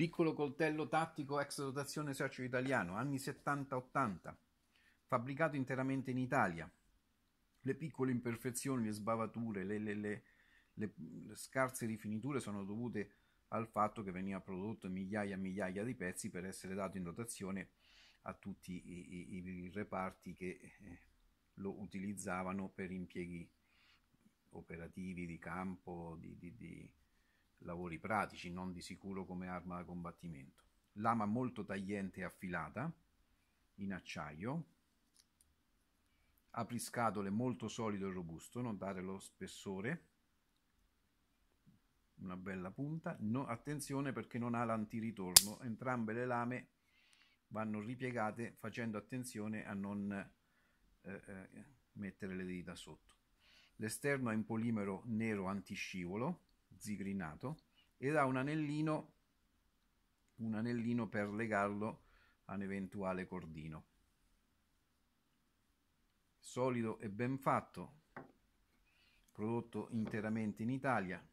Piccolo coltello tattico ex dotazione esercito italiano, anni 70-80, fabbricato interamente in Italia. Le piccole imperfezioni, le sbavature, le, le, le, le scarse rifiniture sono dovute al fatto che veniva prodotto migliaia e migliaia di pezzi per essere dato in dotazione a tutti i, i, i reparti che eh, lo utilizzavano per impieghi operativi di campo, di, di, di lavori pratici, non di sicuro come arma da combattimento. Lama molto tagliente e affilata, in acciaio, apriscatole molto solido e robusto, notate lo spessore, una bella punta, no, attenzione perché non ha l'antiritorno, entrambe le lame vanno ripiegate facendo attenzione a non eh, eh mettere le dita sotto. L'esterno è in polimero nero antiscivolo, zigrinato ed ha un anellino, un anellino per legarlo a un eventuale cordino. Solido e ben fatto, prodotto interamente in Italia,